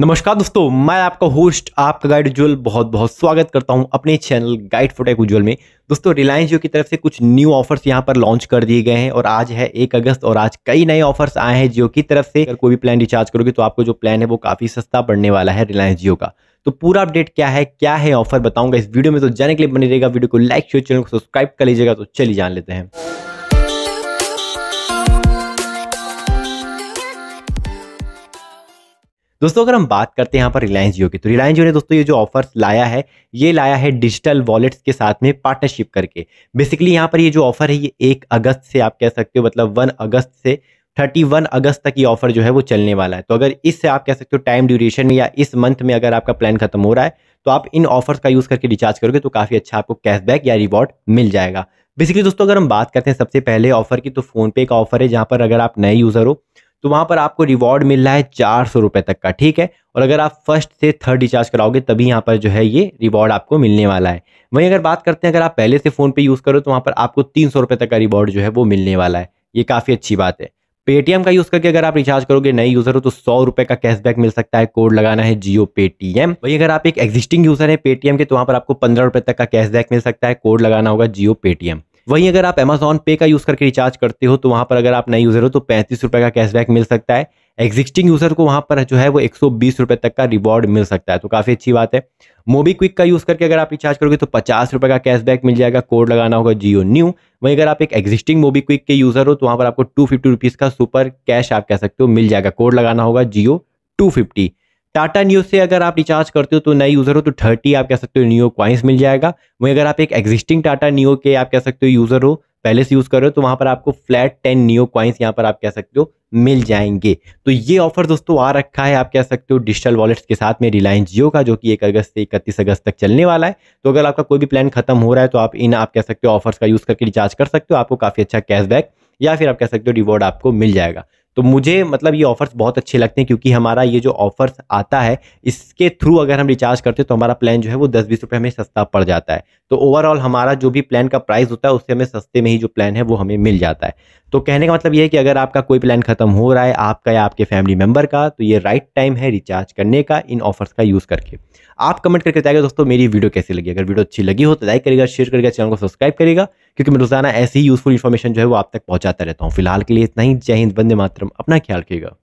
नमस्कार दोस्तों मैं आपका होस्ट आपका गाइड उज्ज्वल बहुत बहुत स्वागत करता हूं अपने चैनल गाइड फोटेक उज्ज्वल में दोस्तों रिलायंस जियो की तरफ से कुछ न्यू ऑफर्स यहां पर लॉन्च कर दिए गए हैं और आज है एक अगस्त और आज कई नए ऑफर्स आए हैं जियो की तरफ से अगर कोई भी प्लान रिचार्ज करोगे तो आपको जो प्लान है वो काफ़ी सस्ता पड़ने वाला है रिलायंस जियो का तो पूरा अपडेट क्या है क्या है ऑफर बताऊंगा इस वीडियो में तो जाने के लिए बने रहेगा वीडियो को लाइक शेयर चैनल को सब्सक्राइब कर लीजिएगा तो चलिए जान लेते हैं दोस्तों अगर हम बात करते हैं यहाँ पर रिलायंस जियो की तो रिलायंस जियो ने दोस्तों ये जो ऑफर्स लाया है ये लाया है डिजिटल वॉलेट्स के साथ में पार्टनरशिप करके बेसिकली यहाँ पर ये जो ऑफर है ये एक अगस्त से आप कह सकते हो मतलब वन अगस्त से थर्टी वन अगस्त तक ये ऑफर जो है वो चलने वाला है तो अगर इससे आप कह सकते हो टाइम ड्यूरेशन में या इस मंथ में अगर आपका प्लान खत्म हो रहा है तो आप इन ऑफर्स का यूज़ करके रिचार्ज करोगे तो काफ़ी अच्छा आपको कैशबैक या रिवॉर्ड मिल जाएगा बेसिकली दोस्तों अगर हम बात करते हैं सबसे पहले ऑफर की तो फोनपे का ऑफर है जहाँ पर अगर आप नए यूज़र हो तो वहाँ पर आपको रिवॉर्ड मिल रहा है चार सौ रुपये तक का ठीक है और अगर आप फर्स्ट से थर्ड रिचार्ज कराओगे तभी यहाँ पर जो है ये रिवॉर्ड आपको मिलने वाला है वहीं अगर बात करते हैं अगर आप पहले से फ़ोन पे यूज़ करो तो वहाँ पर आपको तीन सौ रुपये तक का रिवॉर्ड जो है वो मिलने वाला है ये काफ़ी अच्छी बात है पेटीएम का यूज़ करके अगर आप रिचार्ज करोगे नए यूज़र हो तो सौ रुपये का कैशबैक मिल सकता है कोड लगाना है जियो पेटीएम वही अगर आप एक एग्जिस्टिंग यूज़र है पेटीएम के तो वहाँ पर आपको पंद्रह रुपये तक का कैशबैक मिल सकता है कोड लगाना होगा जियो पेटीएम वहीं अगर आप अमेजोन पे का यूज़ करके रिचार्ज करते हो तो वहाँ पर अगर आप नए यूज़र हो तो पैंतीस रुपये का कैशबैक मिल सकता है एग्जिस्टिंग यूज़र को वहाँ पर जो है वो एक रुपये तक का रिवॉर्ड मिल सकता है तो काफ़ी अच्छी बात है मोबी क्विक का यूज़ करके अगर आप रिचार्ज करोगे तो पचास रुपये का कैशबैक मिल जाएगा कोड लगाना होगा जियो न्यू वहीं अगर आप एक एग्जिस्टिंग मोबी क्विक के यूज़र हो तो वहाँ पर आपको टू फिफ्टी रुपीज़ का सुपर कैश आप कह सकते हो मिल जाएगा कोड लगाना होगा जियो टू फिफ्टी टाटा न्यू से अगर आप रिचार्ज करते हो तो नए यूज़र हो तो थर्टी आप कह सकते हो न्यू क्वाइंस मिल जाएगा वहीं अगर आप एक एग्जिस्टिंग टाटा न्यू के आप कह सकते हो यूज़र हो पहले से यूज़ कर रहे हो तो वहाँ पर आपको फ्लैट टेन न्यू क्वाइंस यहाँ पर आप कह सकते हो मिल जाएंगे तो ये ऑफर दोस्तों आ रखा है आप कह सकते हो डिजिटल वॉलेट्स के साथ में रिलायंस जियो का जो कि एक अगस्त से इकतीस अगस्त तक चलने वाला है तो अगर आपका कोई भी प्लान खत्म हो रहा है तो आप इन आप कह सकते हो ऑफर्स का यूज़ करके रिचार्ज कर सकते हो आपको काफ़ी अच्छा कैशबैक या फिर आप कह सकते हो रिवॉर्ड आपको मिल जाएगा तो मुझे मतलब ये ऑफर्स बहुत अच्छे लगते हैं क्योंकि हमारा ये जो ऑफर्स आता है इसके थ्रू अगर हम रिचार्ज करते हैं तो हमारा प्लान जो है वो दस बीस रुपये हमें सस्ता पड़ जाता है तो ओवरऑल हमारा जो भी प्लान का प्राइस होता है उससे हमें सस्ते में ही जो प्लान है वो हमें मिल जाता है तो कहने का मतलब ये है कि अगर आपका कोई प्लान खत्म हो रहा है आपका या आपके फैमिली मेम्बर का तो ये राइट टाइम है रिचार्ज करने का इन ऑफर्स का यूज़ करके आप कमेंट करके बताएगा दोस्तों मेरी वीडियो कैसी लगी अगर वीडियो अच्छी लगी हो तो लाइक करेगा शेयर करेगा चैनल को सब्सक्राइब करेगा क्योंकि मैं रोजाना ऐसी यूजफुल इन्फॉर्मेशन जो है वो आप तक पहुँचाता रहता हूँ फिलहाल के लिए इतना ही जय हिंद बंदे मात्र अपना ख्याल रखिएगा